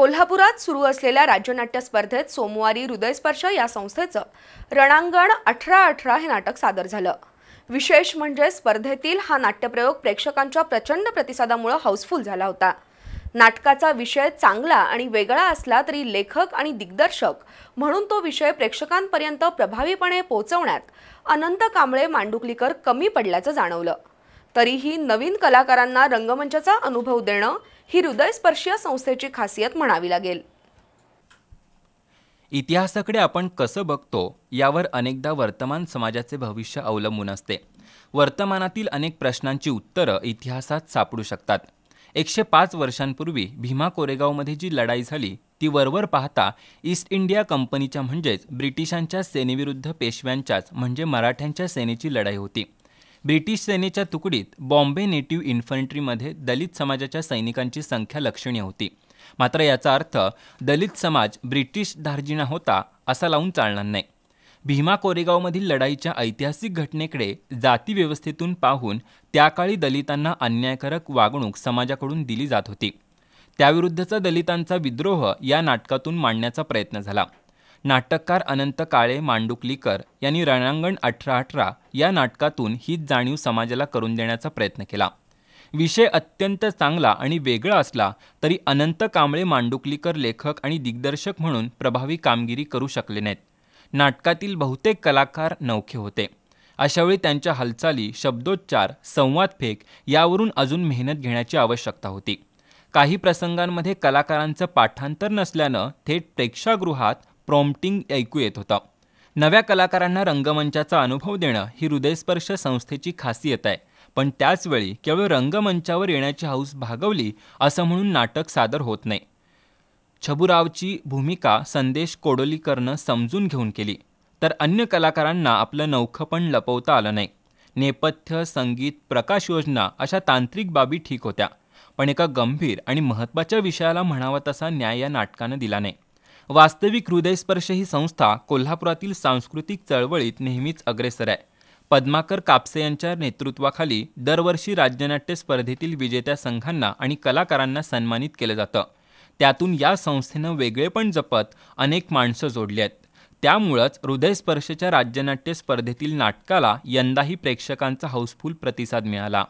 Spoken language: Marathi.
कोल्हापुरात सुरू असलेल्या राज्यनाट्य स्पर्धेत सोमवारी हृदयस्पर्श या संस्थेचं रणांगण अठरा अठरा हे नाटक सादर झालं विशेष म्हणजे स्पर्धेतील हा नाट्यप्रयोग प्रेक्षकांच्या प्रचंड प्रतिसादामुळे हाऊसफुल झाला होता नाटकाचा विषय चांगला आणि वेगळा असला तरी लेखक आणि दिग्दर्शक म्हणून तो विषय प्रेक्षकांपर्यंत प्रभावीपणे पोहोचवण्यात अनंत कांबळे मांडुकलीकर कमी पडल्याचं जाणवलं तरीही नवीन कलाकारांना रंगमंचाचा अनुभव देणं ही हृदयस्पर्शीय संस्थेची खासियत म्हणावी लागेल इतिहासाकडे आपण कसं बघतो यावर अनेकदा वर्तमान समाजाचे भविष्य अवलंबून असते वर्तमानातील अनेक प्रश्नांची उत्तरं इतिहासात सापडू शकतात एकशे पाच वर्षांपूर्वी भीमा कोरेगावमध्ये जी लढाई झाली ती वरवर पाहता ईस्ट इंडिया कंपनीच्या म्हणजेच ब्रिटिशांच्या सेनेविरुद्ध पेशव्यांच्याच म्हणजे मराठ्यांच्या सेनेची लढाई होती ब्रिटिश सेनेच्या तुकडीत बॉम्बे नेटिव्ह इन्फंट्रीमध्ये दलित समाजाच्या सैनिकांची संख्या लक्षणीय होती मात्र याचा अर्थ दलित समाज ब्रिटिश धार्जिणा होता असा लावून चालणार नाही भीमा कोरेगावमधील लढाईच्या ऐतिहासिक घटनेकडे जातीव्यवस्थेतून पाहून त्याकाळी दलितांना अन्यायकारक वागणूक समाजाकडून दिली जात होती त्याविरुद्धचा दलितांचा विद्रोह या नाटकातून मांडण्याचा प्रयत्न झाला नाटककार अनंत काळे मांडुकलीकर यांनी रणांगण अठरा अठरा या नाटकातून हीच जाणीव समाजाला करून देण्याचा प्रयत्न केला विषय अत्यंत चांगला आणि वेगळा असला तरी अनंत कांबळे मांडुकलीकर लेखक आणि दिग्दर्शक म्हणून प्रभावी कामगिरी करू शकले नाहीत नाटकातील बहुतेक कलाकार नौखे होते अशावेळी त्यांच्या हालचाली शब्दोच्चार संवाद फेक यावरून अजून मेहनत घेण्याची आवश्यकता होती काही प्रसंगांमध्ये कलाकारांचं पाठांतर नसल्यानं थेट प्रेक्षागृहात प्रॉम्प्टिंग ऐकू येत होतं नव्या कलाकारांना रंगमंचाचा अनुभव देणं ही हृदयस्पर्श संस्थेची खासियत आहे पण त्याचवेळी केवळ रंगमंचावर येण्याची हौस भागवली असं म्हणून नाटक सादर होत नाही छबुरावची भूमिका संदेश कोडोलीकरनं समजून घेऊन केली तर अन्य कलाकारांना आपलं नौखपण लपवता आलं नाही नेपथ्य संगीत प्रकाश योजना अशा तांत्रिक बाबी ठीक होत्या पण एका गंभीर आणि महत्त्वाच्या विषयाला म्हणावा तसा न्याय या नाटकानं दिला नाही वास्तविक हृदयस्पर्श ही संस्था कोल्हापुरातील सांस्कृतिक चळवळीत नेहमीच अग्रेसर आहे पद्माकर कापसे यांच्या नेतृत्वाखाली दरवर्षी राज्यनाट्य स्पर्धेतील विजेत्या संघांना आणि कलाकारांना सन्मानित केलं जातं त्यातून या संस्थेनं वेगळेपण जपत अनेक माणसं जोडली आहेत त्यामुळंच हृदयस्पर्शच्या राज्यनाट्य स्पर्धेतील नाटकाला यंदाही प्रेक्षकांचा हाऊसफुल प्रतिसाद मिळाला